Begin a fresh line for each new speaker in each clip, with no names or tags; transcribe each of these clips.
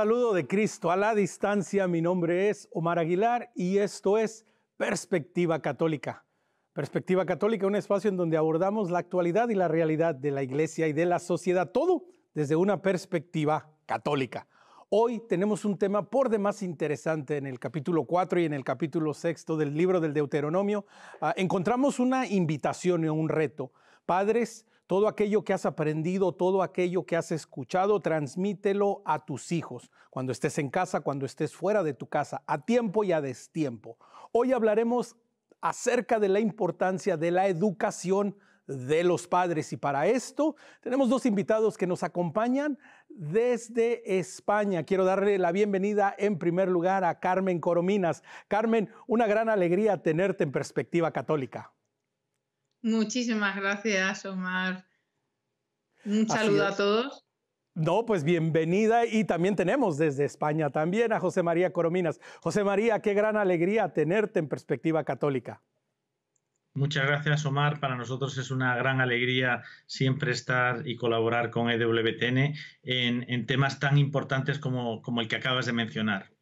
saludo de Cristo a la distancia. Mi nombre es Omar Aguilar y esto es Perspectiva Católica. Perspectiva Católica, un espacio en donde abordamos la actualidad y la realidad de la iglesia y de la sociedad, todo desde una perspectiva católica. Hoy tenemos un tema por demás interesante en el capítulo 4 y en el capítulo 6 del libro del Deuteronomio. Ah, encontramos una invitación y un reto. Padres, todo aquello que has aprendido, todo aquello que has escuchado, transmítelo a tus hijos, cuando estés en casa, cuando estés fuera de tu casa, a tiempo y a destiempo. Hoy hablaremos acerca de la importancia de la educación de los padres. Y para esto tenemos dos invitados que nos acompañan desde España. Quiero darle la bienvenida en primer lugar a Carmen Corominas. Carmen, una gran alegría tenerte en perspectiva católica.
Muchísimas gracias, Omar.
Un saludo a todos. No, pues bienvenida y también tenemos desde España también a José María Corominas. José María, qué gran alegría tenerte en perspectiva católica.
Muchas gracias, Omar. Para nosotros es una gran alegría siempre estar y colaborar con EWTN en, temas tan importantes como el que acabas de mencionar.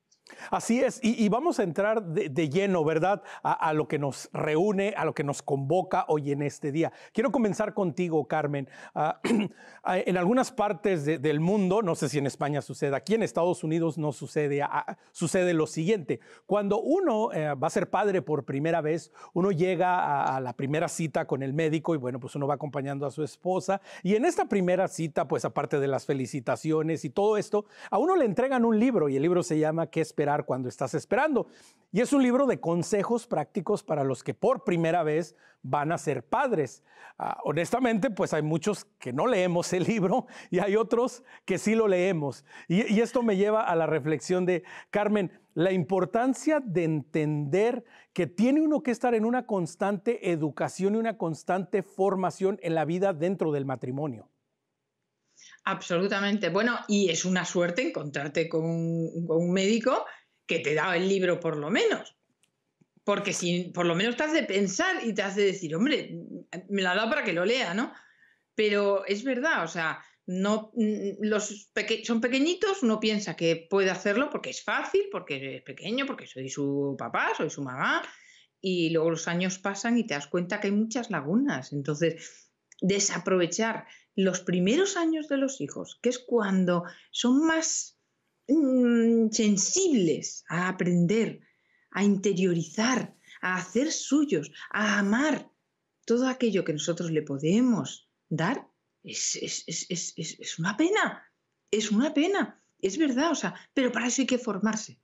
Así es, y, vamos a entrar de, lleno, ¿verdad? A, lo que nos reúne, a lo que nos convoca hoy en este día. Quiero comenzar contigo, Carmen. Ah, ah, en algunas partes del mundo, no sé si en España sucede, aquí en Estados Unidos no sucede, ah, sucede lo siguiente. Cuando uno eh, va a ser padre por primera vez, uno llega a, a, la primera cita con el médico y bueno, pues uno va acompañando a su esposa. Y en esta primera cita, pues aparte de las felicitaciones y todo esto, a uno le entregan un libro y el libro se llama ¿Qué es esperar cuando estás esperando. Y es un libro de consejos prácticos para los que por primera vez van a ser padres. Ah, honestamente, pues hay muchos que no leemos el libro y hay otros que sí lo leemos. y esto me lleva a la reflexión de Carmen, la importancia de entender que tiene uno que estar en una constante educación y una constante formación en la vida dentro del matrimonio.
Absolutamente. Bueno, y es una suerte encontrarte con un, médico que te da el libro por lo menos. Porque si por lo menos te hace pensar y te hace decir, hombre, me la dado para que lo lea, ¿no? Pero es verdad, o sea, no mm, los son pequeñitos, uno piensa que puede hacerlo porque es fácil, porque es pequeño, porque soy su papá, soy su mamá, y luego los años pasan y te das cuenta que hay muchas lagunas. Entonces, desaprovechar los primeros años de los hijos, que es cuando son más mm, sensibles a aprender, a interiorizar, a hacer suyos, a amar, todo aquello que nosotros le podemos dar, es, es, es, es una pena, es una pena, es verdad, o sea, pero para eso hay que formarse,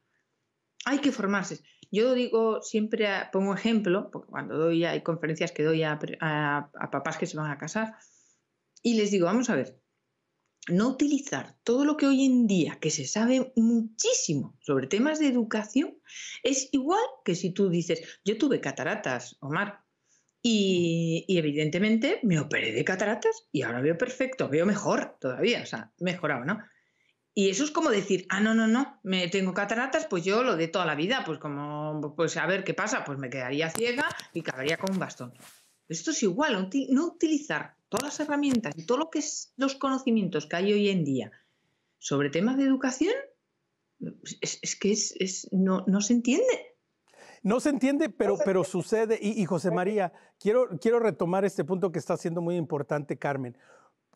hay que formarse. Yo digo siempre, pongo ejemplo, porque cuando doy, hay conferencias que doy a papás que se van a casar, y les digo, vamos a ver, no utilizar todo lo que hoy en día, que se sabe muchísimo sobre temas de educación, es igual que si tú dices, yo tuve cataratas, Omar, y, evidentemente me operé de cataratas y ahora veo perfecto, veo mejor todavía, o sea, mejorado, ¿no? Y eso es como decir, ah, no, no, no, me tengo cataratas, pues yo lo de toda la vida, pues como, pues a ver qué pasa, pues me quedaría ciega y cabría con un bastón. Pues esto es igual, no utilizar todas las herramientas y todos lo los conocimientos que hay hoy en día sobre temas de educación,
es, que es, no, se entiende. No se entiende, pero, pero sucede. Y, y, José María, quiero, quiero retomar este punto que está siendo muy importante, Carmen.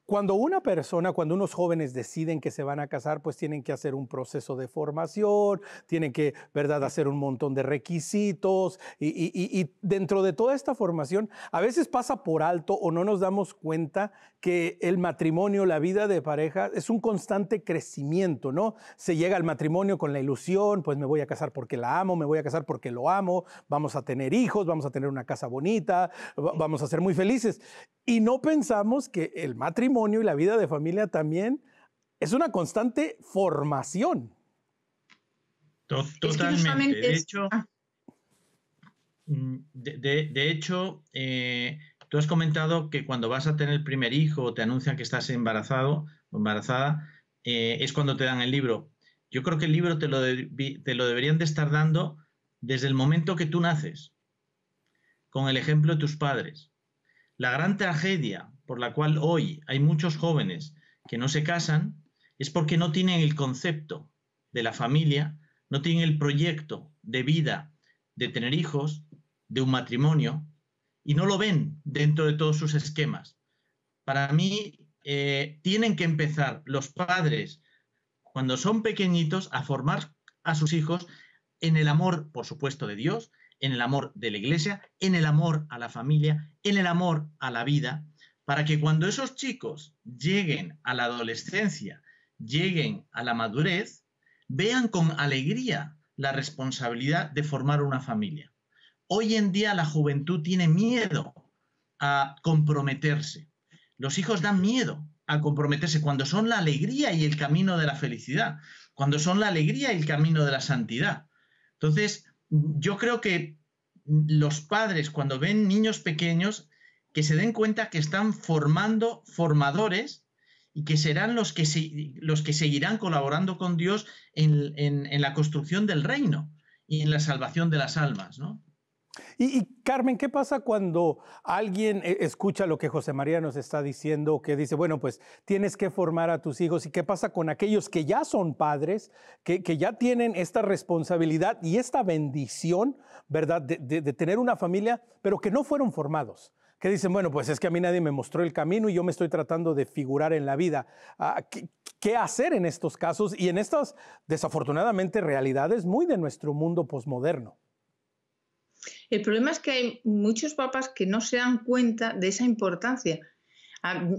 Cuando una persona, cuando unos jóvenes deciden que se van a casar, pues tienen que hacer un proceso de formación, tienen que, ¿verdad?, hacer un montón de requisitos y, dentro de toda esta formación a veces pasa por alto o no nos damos cuenta que el matrimonio, la vida de pareja es un constante crecimiento, ¿no? Se llega al matrimonio con la ilusión, pues me voy a casar porque la amo, me voy a casar porque lo amo, vamos a tener hijos, vamos a tener una casa bonita, vamos a ser muy felices. Y no pensamos que el matrimonio y la vida de familia también es una constante formación.
Totalmente. Ah. Mm, de hecho, eh, tú has comentado que cuando vas a tener el primer hijo o te anuncian que estás embarazado o embarazada, eh, es cuando te dan el libro. Yo creo que el libro te lo deberían de estar dando desde el momento que tú naces, con el ejemplo de tus padres. La gran tragedia por la cual hoy hay muchos jóvenes que no se casan es porque no tienen el concepto de la familia, no tienen el proyecto de vida, de tener hijos, de un matrimonio, y no lo ven dentro de todos sus esquemas. Para mí, eh, tienen que empezar los padres, cuando son pequeñitos, a formar a sus hijos en el amor, por supuesto, de Dios, en el amor de la iglesia, en el amor a la familia, en el amor a la vida, para que cuando esos chicos lleguen a la adolescencia, lleguen a la madurez, vean con alegría la responsabilidad de formar una familia. Hoy en día la juventud tiene miedo a comprometerse. Los hijos dan miedo a comprometerse cuando son la alegría y el camino de la felicidad, cuando son la alegría y el camino de la santidad. Entonces, yo creo que los padres cuando ven niños pequeños que se den cuenta que están formando formadores y que serán los que, se, los que seguirán colaborando con Dios en, en, la construcción del reino y en la salvación de las almas, ¿no?
Y, Carmen, ¿qué pasa cuando alguien e, escucha lo que José María nos está diciendo, que dice, bueno, pues tienes que formar a tus hijos? ¿Y qué pasa con aquellos que ya son padres, que, que ya tienen esta responsabilidad y esta bendición, ¿verdad?, de, de, de tener una familia, pero que no fueron formados que dicen, bueno, pues es que a mí nadie me mostró el camino y yo me estoy tratando de figurar en la vida. Ah, ¿Qué, hacer en estos casos y en estas, desafortunadamente, realidades muy de nuestro mundo posmoderno?
El problema es que hay muchos papas que no se dan cuenta de esa importancia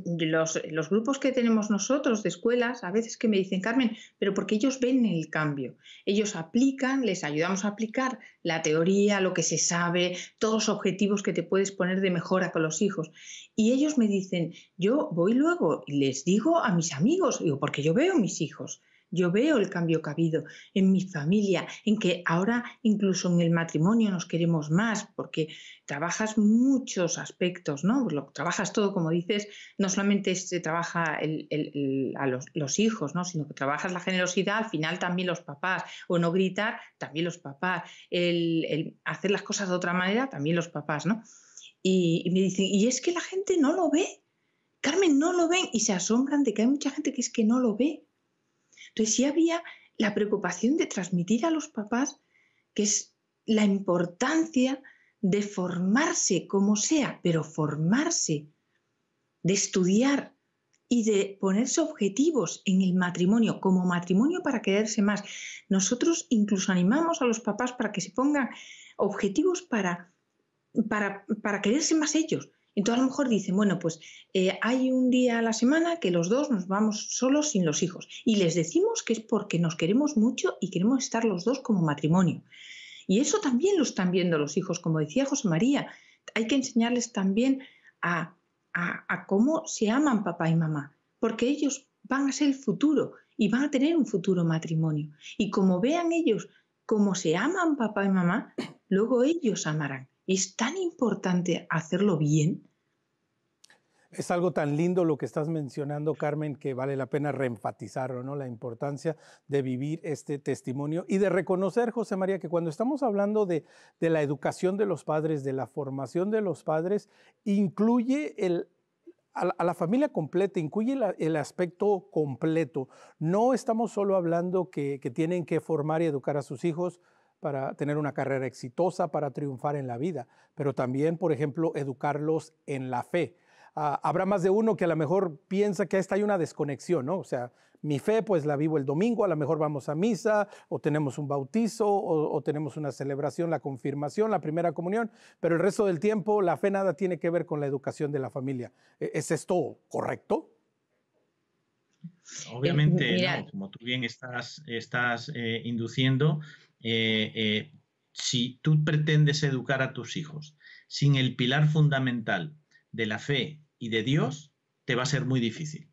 los, grupos que tenemos nosotros de escuelas, a veces que me dicen, Carmen, pero porque ellos ven el cambio, ellos aplican, les ayudamos a aplicar la teoría, lo que se sabe, todos los objetivos que te puedes poner de mejora con los hijos. Y ellos me dicen, yo voy luego y les digo a mis amigos, digo, porque yo veo mis hijos. Yo veo el cambio que ha habido en mi familia, en que ahora incluso en el matrimonio nos queremos más, porque trabajas muchos aspectos, ¿no? trabajas todo, como dices, no solamente se trabaja a los, hijos, ¿no? Sino que trabajas la generosidad, al final también los papás, o no gritar, también los papás, el hacer las cosas de otra manera, también los papás, ¿no? y me dicen, y es que la gente no lo ve, Carmen, no lo ven y se asombran de que hay mucha gente que es que no lo ve. Entonces sí había la preocupación de transmitir a los papás que es la importancia de formarse como sea, pero formarse, de estudiar y de ponerse objetivos en el matrimonio, como matrimonio para quererse más. Nosotros incluso animamos a los papás para que se pongan objetivos para, para, para quererse más ellos, entonces a lo mejor dicen, bueno, pues eh, hay un día a la semana que los dos nos vamos solos sin los hijos y les decimos que es porque nos queremos mucho y queremos estar los dos como matrimonio. Y eso también lo están viendo los hijos, como decía José María, hay que enseñarles también a cómo se aman papá y mamá, porque ellos van a ser el futuro y van a tener un futuro matrimonio. Y como vean ellos cómo se aman papá y mamá, luego ellos amarán. ¿Es tan importante hacerlo bien?
Es algo tan lindo lo que estás mencionando, Carmen, que vale la pena reenfatizarlo, ¿no? La importancia de vivir este testimonio y de reconocer, José María, que cuando estamos hablando de, la educación de los padres, de la formación de los padres, incluye a la, familia completa, incluye el aspecto completo. No estamos solo hablando que tienen que formar y educar a sus hijos para tener una carrera exitosa, para triunfar en la vida, pero también, por ejemplo, educarlos en la fe. Ah, habrá más de uno que a lo mejor piensa que esta hay una desconexión, ¿no? O sea, mi fe pues la vivo el domingo, a lo mejor vamos a misa o tenemos un bautizo o, tenemos una celebración, la confirmación, la primera comunión, pero el resto del tiempo la fe nada tiene que ver con la educación de la familia. ¿E-, ¿Es esto correcto?
Obviamente, como tú bien estás, eh, induciendo, eh, eh, si tú pretendes educar a tus hijos sin el pilar fundamental de la fe y de Dios, te va a ser muy difícil.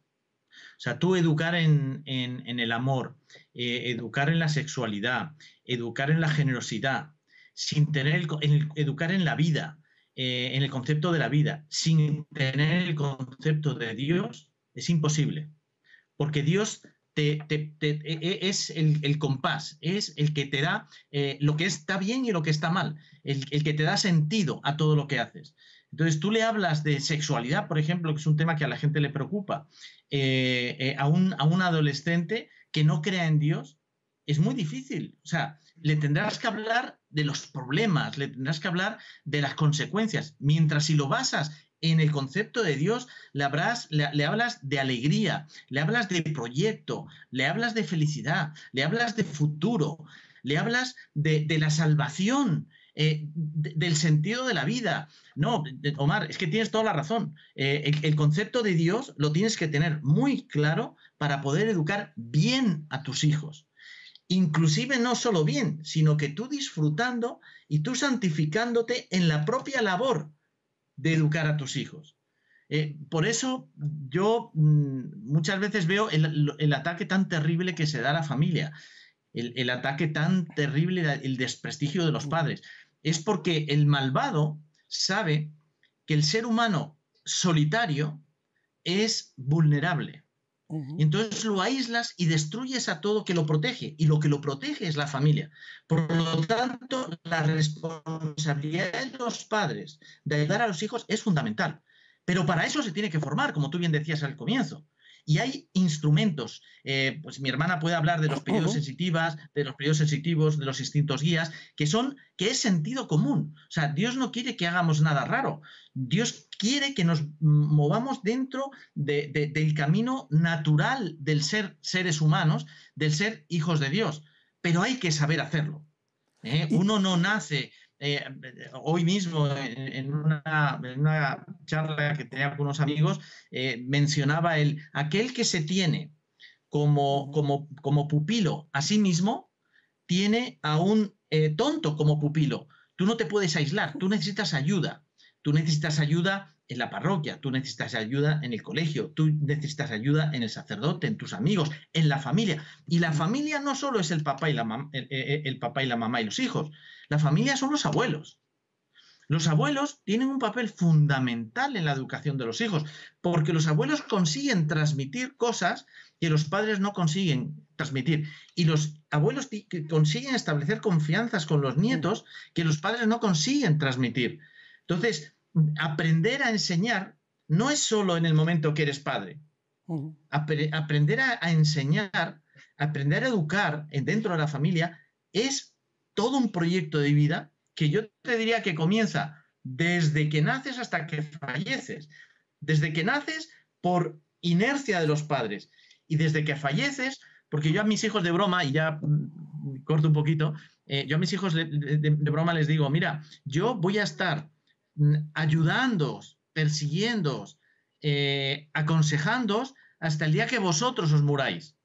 O sea, tú educar en, el amor, eh, educar en la sexualidad, educar en la generosidad, sin tener educar en la vida, en el concepto de la vida, sin tener el concepto de Dios, es imposible. Porque Dios e, e, es el, compás, es el que te da eh, lo que está bien y lo que está mal, el, que te da sentido a todo lo que haces. Entonces tú le hablas de sexualidad, por ejemplo, que es un tema que a la gente le preocupa, eh, eh, a, un, a un adolescente que no crea en Dios, es muy difícil. O sea, le tendrás que hablar de los problemas, le tendrás que hablar de las consecuencias. Mientras si lo basas en el concepto de Dios le, hablas de alegría, le hablas de proyecto, le hablas de felicidad, le hablas de futuro, le hablas de, la salvación. Eh, del sentido de la vida. No, Omar, es que tienes toda la razón. Eh, el, el, concepto de Dios lo tienes que tener muy claro para poder educar bien a tus hijos. Inclusive no solo bien, sino que tú disfrutando y tú santificándote en la propia labor de educar a tus hijos. Eh, por eso yo mm, muchas veces veo el, ataque tan terrible que se da a la familia, el, el ataque tan terrible, el desprestigio de los mm. padres. Es porque el malvado sabe que el ser humano solitario es vulnerable entonces lo aíslas y destruyes a todo que lo protege, y lo que lo protege es la familia. Por lo tanto, la responsabilidad de los padres de ayudar a los hijos es fundamental. Pero para eso se tiene que formar, como tú bien decías al comienzo. Y hay instrumentos. Eh, pues mi hermana puede hablar de los periodos sensitivas, de los periodos sensitivos, de los instintos guías, que son, que es sentido común. O sea, Dios no quiere que hagamos nada raro. Dios quiere que nos movamos dentro del camino natural del ser seres humanos, del ser hijos de Dios. Pero hay que saber hacerlo. ¿eh? Uno no nace eh, hoy mismo en una, charla que tenía con unos amigos, eh, mencionaba el, aquel que se tiene como, como, como pupilo a sí mismo, tiene a un eh, tonto como pupilo. Tú no te puedes aislar, tú necesitas ayuda. Tú necesitas ayuda en la parroquia, tú necesitas ayuda en el colegio, tú necesitas ayuda en el sacerdote, en tus amigos, en la familia. Y la familia no solo es el papá y la, papá y la mamá y los hijos, la familia son los abuelos. Los abuelos tienen un papel fundamental en la educación de los hijos, porque los abuelos consiguen transmitir cosas que los padres no consiguen transmitir. Y los abuelos consiguen establecer confianzas con los nietos que los padres no consiguen transmitir. Entonces, aprender a enseñar no es solo en el momento que eres padre. aprender a, enseñar, aprender a educar dentro de la familia es todo un proyecto de vida que yo te diría que comienza desde que naces hasta que falleces. Desde que naces por inercia de los padres y desde que falleces, porque yo a mis hijos de broma, y ya mm, corto un poquito, eh, yo a mis hijos de broma les digo, mira, yo voy a estar Mm, ayudándoos, persiguiéndoos, eh, hasta el día que vosotros os muráis.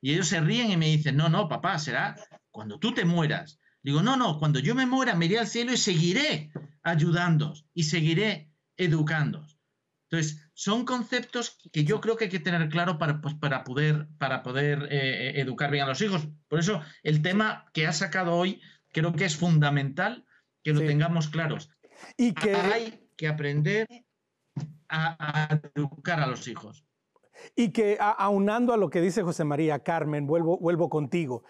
Y ellos se ríen y me dicen, no, no, papá, será cuando tú te mueras. Digo, no, no, cuando yo me muera me iré al cielo y seguiré ayudándoos y seguiré educándoos. Entonces, son conceptos que yo creo que hay que tener claro para, pues, poder, para poder eh, eh, educar bien a los hijos. Por eso, el tema que ha sacado hoy creo que es fundamental que lo tengamos claros. Y ah, que... Hay que aprender a, educar a los hijos.
Y que, aunando a lo que dice José María, Carmen, vuelvo, vuelvo contigo.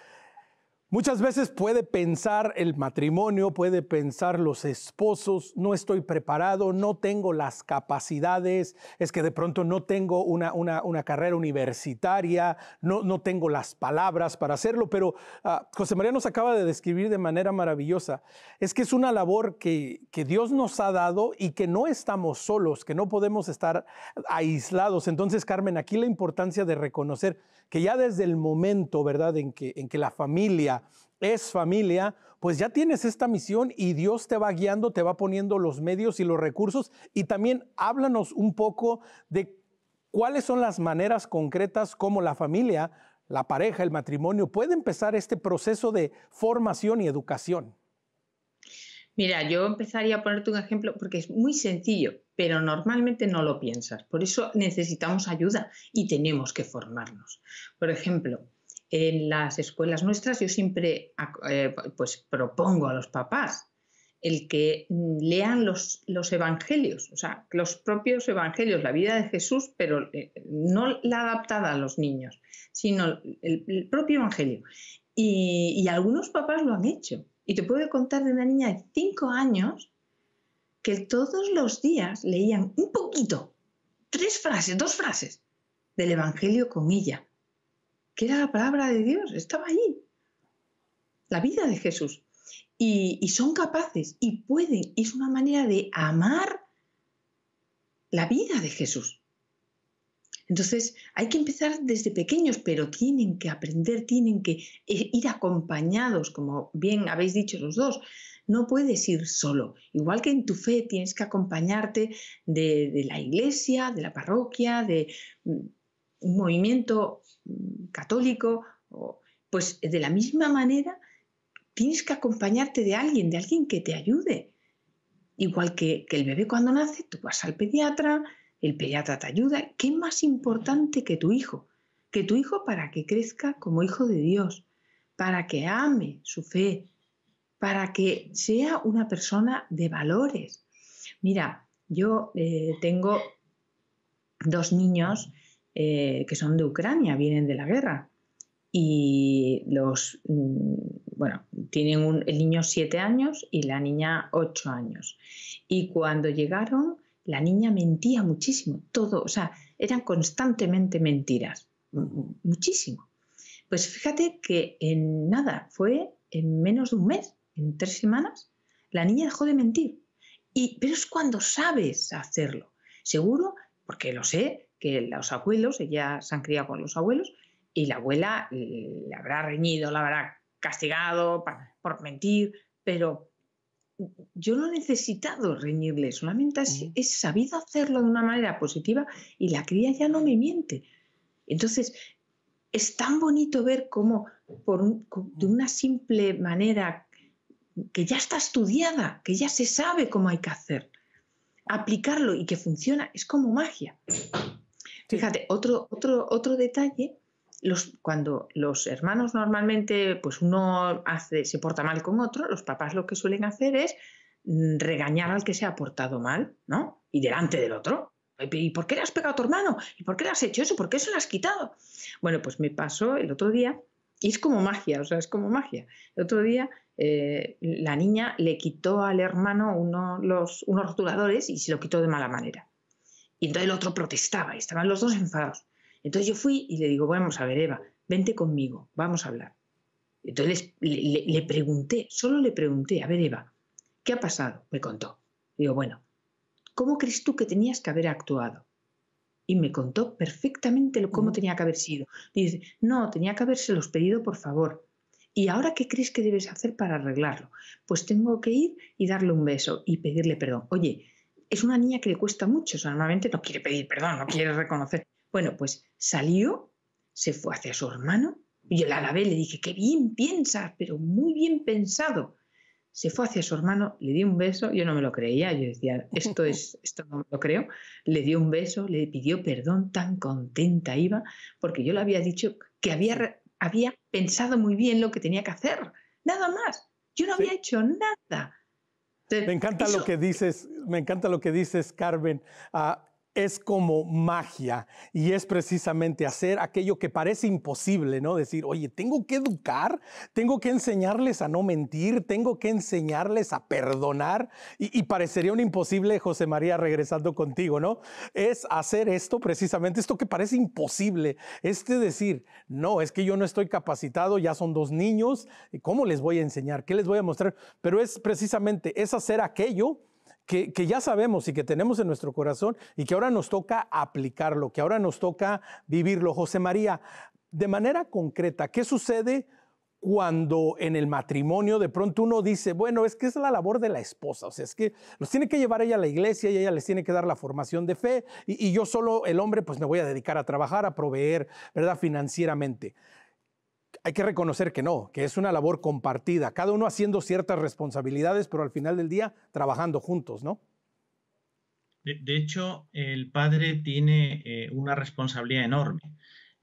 Muchas veces puede pensar el matrimonio, puede pensar los esposos, no estoy preparado, no tengo las capacidades, es que de pronto no tengo una, una, carrera universitaria, no, tengo las palabras para hacerlo, pero ah, José María nos acaba de describir de manera maravillosa. Es que es una labor que, que Dios nos ha dado y que no estamos solos, que no podemos estar aislados. Entonces, Carmen, aquí la importancia de reconocer que ya desde el momento, ¿verdad?, en que, en que la familia es familia, pues ya tienes esta misión y Dios te va guiando, te va poniendo los medios y los recursos. Y también háblanos un poco de cuáles son las maneras concretas como la familia, la pareja, el matrimonio puede empezar este proceso de formación y educación. Mira, yo empezaría a ponerte un ejemplo porque es muy sencillo,
pero normalmente no lo piensas. Por eso necesitamos ayuda y tenemos que formarnos. Por ejemplo, en las escuelas nuestras yo siempre eh, pues, propongo a los papás el que mm, lean los, evangelios, o sea, los propios evangelios, la vida de Jesús, pero eh, no la adaptada a los niños, sino el, propio evangelio. y algunos papás lo han hecho y te puedo contar de una niña de 5 años que todos los días leían un poquito, tres frases, dos frases del Evangelio con ella, que era la palabra de Dios, estaba allí, la vida de Jesús. Y, son capaces y pueden, es una manera de amar la vida de Jesús. Entonces, hay que empezar desde pequeños, pero tienen que aprender, tienen que eh, ir acompañados, como bien habéis dicho los dos. No puedes ir solo. Igual que en tu fe tienes que acompañarte de, la iglesia, de la parroquia, de mm, un movimiento mm, católico, pues de la misma manera tienes que acompañarte de alguien, de alguien que te ayude. Igual que, que el bebé cuando nace, tú vas al pediatra, el pediatra te ayuda. ¿Qué más importante que tu hijo? Que tu hijo para que crezca como hijo de Dios, para que ame su fe, para que sea una persona de valores. Mira, yo eh, tengo dos niños eh, que son de Ucrania, vienen de la guerra. Y los, mm, bueno, tienen un, el niño siete años y la niña ocho años. Y cuando llegaron, la niña mentía muchísimo, todo, o sea, eran constantemente mentiras, muchísimo. Pues fíjate que en nada, fue en menos de un mes, en tres semanas, la niña dejó de mentir. Y, pero es cuando sabes hacerlo. Seguro, porque lo sé, que los abuelos, ella se han criado con los abuelos, y la abuela eh, le habrá reñido, la habrá castigado por mentir, pero yo no he necesitado reñirle, solamente he, sabido hacerlo de una manera positiva y la cría ya no me miente. Entonces, es tan bonito ver cómo por de una simple manera que ya está estudiada, que ya se sabe cómo hay que hacer, aplicarlo y que funciona, es como magia. Fíjate, otro, otro, otro detalle cuando los hermanos normalmente, pues uno hace, se porta mal con otro, los papás lo que suelen hacer es mm, regañar al que se ha portado mal, ¿no? Y delante del otro. ¿Y por qué le has pegado a tu hermano? ¿Y por qué le has hecho eso? ¿Por qué se lo has quitado? Bueno, pues me pasó el otro día, y es como magia, o sea, es como magia. El otro día eh, la niña le quitó al hermano uno, los, unos rotuladores y se lo quitó de mala manera. Y entonces el otro protestaba y estaban los dos enfados. Entonces yo fui y le digo, vamos a ver, Eva, vente conmigo, vamos a hablar. Entonces le, pregunté, solo le pregunté, a ver, Eva, ¿qué ha pasado? Me contó. Digo, bueno, ¿cómo crees tú que tenías que haber actuado? Y me contó perfectamente lo, cómo tenía que haber sido. Dice, no, tenía que habérselos pedido, por favor. ¿Y ahora qué crees que debes hacer para arreglarlo? Pues tengo que ir y darle un beso y pedirle perdón. Oye, es una niña que le cuesta mucho, o normalmente no quiere pedir perdón, no quiere reconocer. Bueno, pues salió, se fue hacia su hermano y el vez le dije, qué bien piensas, pero muy bien pensado. Se fue hacia su hermano, le dio un beso, yo no me lo creía, yo decía, esto, es, esto no me lo creo. Le dio un beso, le pidió perdón, tan contenta iba, porque yo le había dicho que había, había pensado muy bien lo que tenía que hacer, nada más. Yo no había hecho nada.
me encanta lo que dices, me encanta lo que dices, Carmen. Ah, es como magia y es precisamente hacer aquello que parece imposible, ¿no? Decir, oye, tengo que educar, tengo que enseñarles a no mentir, tengo que enseñarles a perdonar y, parecería un imposible, José María, regresando contigo, ¿no? Es hacer esto precisamente, esto que parece imposible, este decir, no, es que yo no estoy capacitado, ya son dos niños, ¿cómo les voy a enseñar? ¿Qué les voy a mostrar? Pero es precisamente, es hacer aquello que, ya sabemos y que tenemos en nuestro corazón y que ahora nos toca aplicarlo, que ahora nos toca vivirlo. José María, de manera concreta, ¿qué sucede cuando en el matrimonio de pronto uno dice, bueno, es que es la labor de la esposa, o sea, es que los tiene que llevar ella a la iglesia y ella les tiene que dar la formación de fe y, y yo solo, el hombre, pues me voy a dedicar a trabajar, a proveer, ¿verdad? Financieramente hay que reconocer que no, que es una labor compartida, cada uno haciendo ciertas responsabilidades, pero al final del día trabajando juntos, ¿no?
De, hecho, el padre tiene eh, una responsabilidad enorme.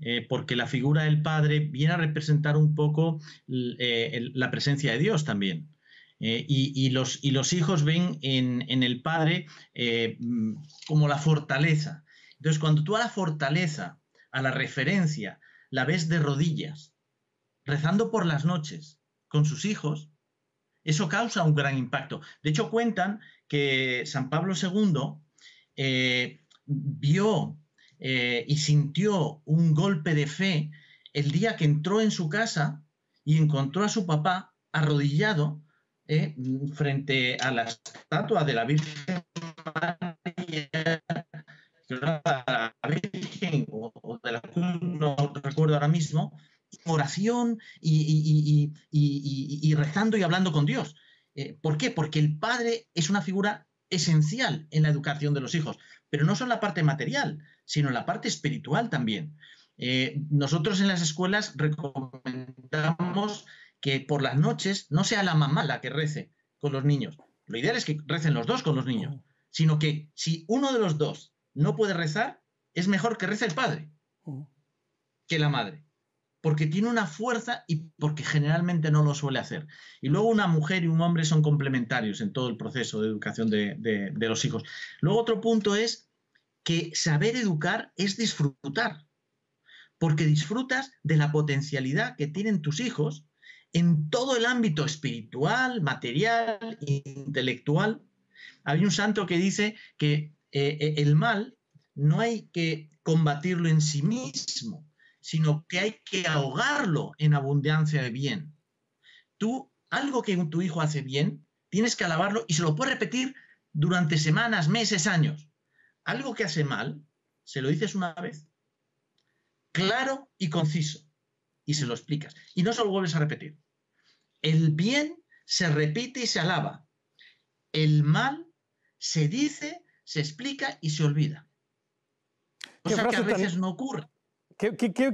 Eh, porque la figura del Padre viene a representar un poco eh, la presencia de Dios también. y, los, hijos ven en, en el Padre como la fortaleza. Entonces, cuando tú a la fortaleza, a la referencia, la ves de rodillas, rezando por las noches con sus hijos, eso causa un gran impacto. De hecho, cuentan que San Pablo II eh, vio eh, y sintió un golpe de fe el día que entró en su casa y encontró a su papá arrodillado eh, frente a la estatua de la Virgen María, la Virgen o de la no recuerdo ahora mismo, oración y, rezando y hablando con Dios. Eh, ¿Por qué? Porque el padre es una figura esencial en la educación de los hijos, pero no solo la parte material, sino la parte espiritual también. Eh, nosotros en las escuelas recomendamos que por las noches no sea la mamá la que rece con los niños. Lo ideal es que recen los dos con los niños, sino que si uno de los dos no puede rezar, es mejor que reza el padre oh. que la madre porque tiene una fuerza y porque generalmente no lo suele hacer. Y luego una mujer y un hombre son complementarios en todo el proceso de educación de, los hijos. Luego otro punto es que saber educar es disfrutar, porque disfrutas de la potencialidad que tienen tus hijos en todo el ámbito espiritual, material, intelectual. Hay un santo que dice que eh, eh, el mal no hay que combatirlo en sí mismo, sino que hay que ahogarlo en abundancia de bien. Tú, algo que tu hijo hace bien, tienes que alabarlo y se lo puedes repetir durante semanas, meses, años. Algo que hace mal, se lo dices una vez, claro y conciso, y se lo explicas. Y no se lo vuelves a repetir. El bien se repite y se alaba. El mal se dice, se explica y se olvida. Cosa que a veces no ocurre.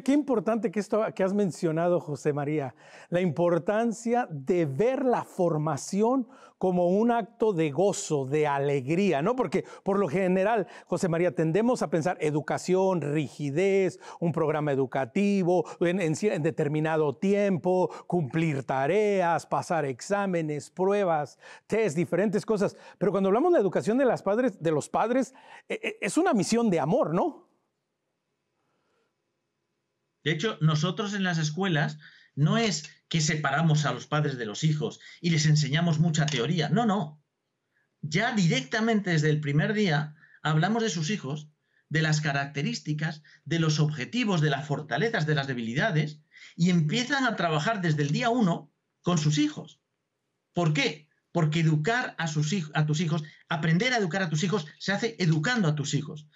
Qué, importante que esto que has mencionado, José María, la importancia de ver la formación como un acto de gozo, de alegría, ¿no? Porque por lo general, José María, tendemos a pensar educación, rigidez, un programa educativo, en, determinado tiempo, cumplir tareas, pasar exámenes, pruebas, test, diferentes cosas. Pero cuando hablamos de la educación de, las padres, de los padres, e, e, es una misión de amor, ¿no?
De hecho, nosotros en las escuelas no es que separamos a los padres de los hijos y les enseñamos mucha teoría, no, no. Ya directamente desde el primer día hablamos de sus hijos, de las características, de los objetivos, de las fortalezas, de las debilidades, y empiezan a trabajar desde el día uno con sus hijos. ¿Por qué? Porque educar a, tus hijos, aprender a educar a tus hijos, se hace educando a tus hijos.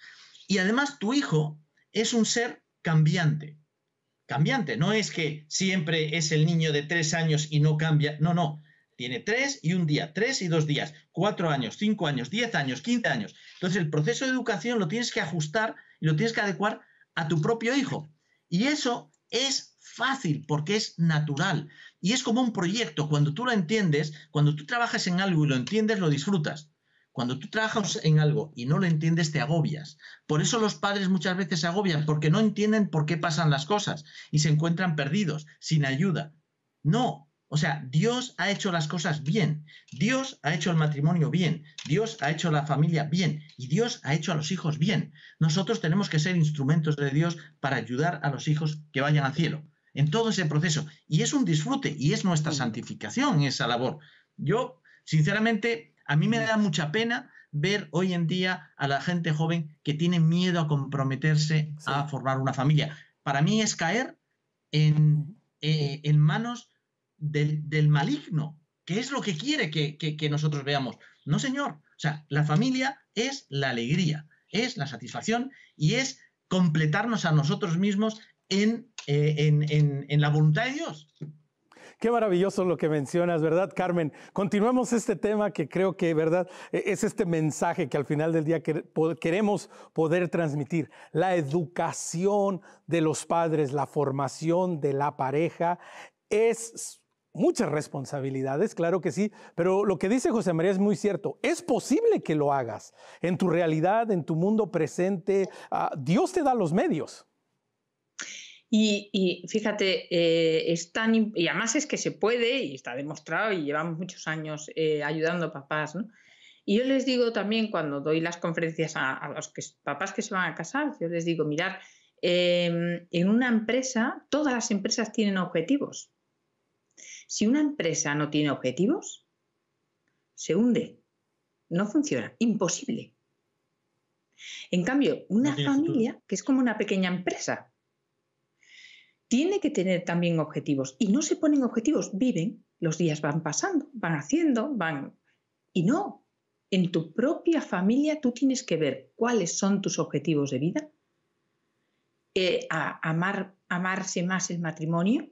Y además tu hijo es un ser cambiante cambiante. No es que siempre es el niño de tres años y no cambia. No, no. Tiene tres y un día, tres y dos días, cuatro años, cinco años, diez años, quince años. Entonces el proceso de educación lo tienes que ajustar y lo tienes que adecuar a tu propio hijo. Y eso es fácil porque es natural. Y es como un proyecto. Cuando tú lo entiendes, cuando tú trabajas en algo y lo entiendes, lo disfrutas. Cuando tú trabajas en algo y no lo entiendes, te agobias. Por eso los padres muchas veces se agobian, porque no entienden por qué pasan las cosas y se encuentran perdidos, sin ayuda. No, o sea, Dios ha hecho las cosas bien, Dios ha hecho el matrimonio bien, Dios ha hecho la familia bien y Dios ha hecho a los hijos bien. Nosotros tenemos que ser instrumentos de Dios para ayudar a los hijos que vayan al cielo en todo ese proceso. Y es un disfrute y es nuestra santificación esa labor. Yo, sinceramente, a mí me da mucha pena ver hoy en día a la gente joven que tiene miedo a comprometerse a formar una familia. Para mí es caer eh, en, manos del, maligno, que es lo que quiere que, nosotros veamos. No, señor. O sea, la familia es la alegría, es la satisfacción y es completarnos a nosotros mismos en, eh, la voluntad de Dios.
Qué maravilloso lo que mencionas, ¿verdad, Carmen? Continuamos este tema que creo que, ¿verdad? E, es este mensaje que al final del día queremos poder transmitir. La educación de los padres, la formación de la pareja es muchas responsabilidades, claro que sí, pero lo que dice José María es muy cierto. Es posible que lo hagas en tu realidad, en tu mundo presente. Ah, Dios te da los medios.
Y, fíjate, eh, tan, y además es que se puede, y está demostrado, y llevamos muchos años eh, ayudando a papás, ¿no? Y yo les digo también cuando doy las conferencias a, los papás que se van a casar, yo les digo, mirad, em, en una empresa, todas las empresas tienen objetivos. Si una empresa no tiene objetivos, se hunde, no funciona, imposible. En cambio, una familia, que es como una pequeña empresa, tiene que tener también objetivos. Y no se ponen objetivos, viven, los días van pasando, van haciendo, van... Y no, en tu propia familia tú tienes que ver cuáles son tus objetivos de vida, eh, a amar, amarse más el matrimonio,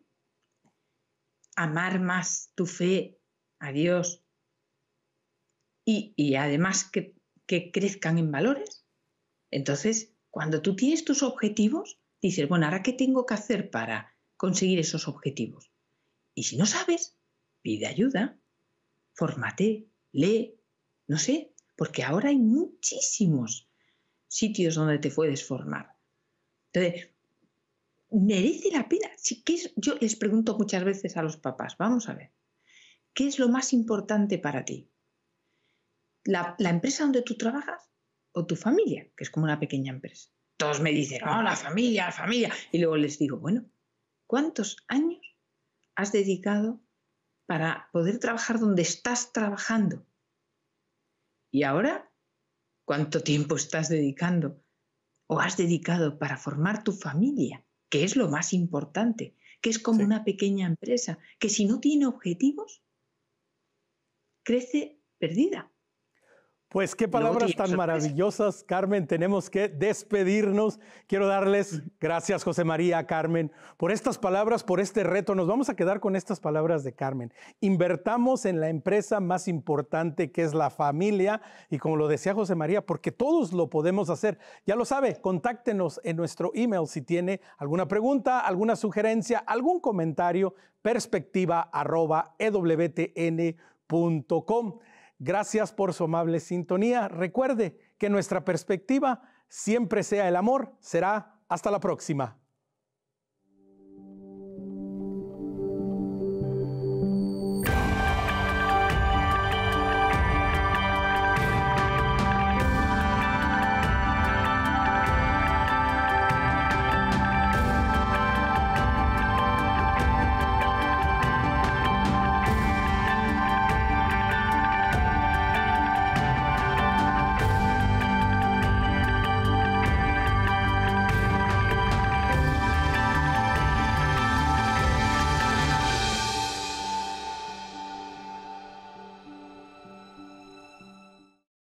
amar más tu fe a Dios y, además que crezcan en valores. Entonces, cuando tú tienes tus objetivos, dices, bueno, ahora qué tengo que hacer para conseguir esos objetivos. Y si no sabes, pide ayuda, fórmate, lee, no sé, porque ahora hay muchísimos sitios donde te puedes formar. Entonces, merece la pena. Yo les pregunto muchas veces a los papás, vamos a ver, ¿qué es lo más importante para ti? la empresa donde tú trabajas o tu familia, que es como una pequeña empresa. Todos me dicen, oh, la familia, la familia. Y luego les digo, bueno, ¿cuántos años has dedicado para poder trabajar donde estás trabajando? ¿Y ahora cuánto tiempo estás dedicando o has dedicado para formar tu familia? Que es lo más importante, que es como una pequeña empresa,
que si no tiene objetivos, crece perdida. Pues qué palabras tan maravillosas, Carmen. Tenemos que despedirnos. Quiero darles gracias, José María, Carmen, por estas palabras, por este reto. Nos vamos a quedar con estas palabras de Carmen. Invertamos en la empresa más importante que es la familia y como lo decía José María, porque todos lo podemos hacer. Ya lo sabe, contáctenos en nuestro email si tiene alguna pregunta, alguna sugerencia, algún comentario, perspectiva arroba ewtn.com. Gracias por su amable sintonía. Recuerde que nuestra perspectiva siempre sea el amor. Será hasta la próxima.